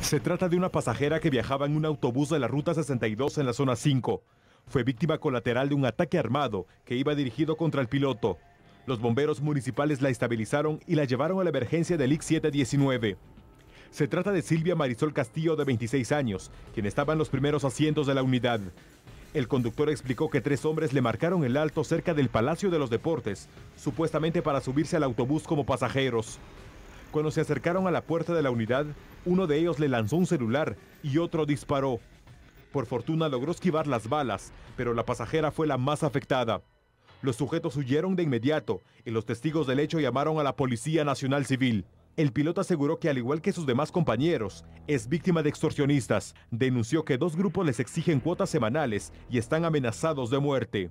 Se trata de una pasajera que viajaba en un autobús de la Ruta 62 en la zona 5. Fue víctima colateral de un ataque armado que iba dirigido contra el piloto. Los bomberos municipales la estabilizaron y la llevaron a la emergencia del IC 719. Se trata de Silvia Marisol Castillo, de 26 años, quien estaba en los primeros asientos de la unidad. El conductor explicó que tres hombres le marcaron el alto cerca del Palacio de los Deportes, supuestamente para subirse al autobús como pasajeros. Cuando se acercaron a la puerta de la unidad, uno de ellos le lanzó un celular y otro disparó. Por fortuna logró esquivar las balas, pero la pasajera fue la más afectada. Los sujetos huyeron de inmediato y los testigos del hecho llamaron a la Policía Nacional Civil. El piloto aseguró que al igual que sus demás compañeros, es víctima de extorsionistas. Denunció que dos grupos les exigen cuotas semanales y están amenazados de muerte.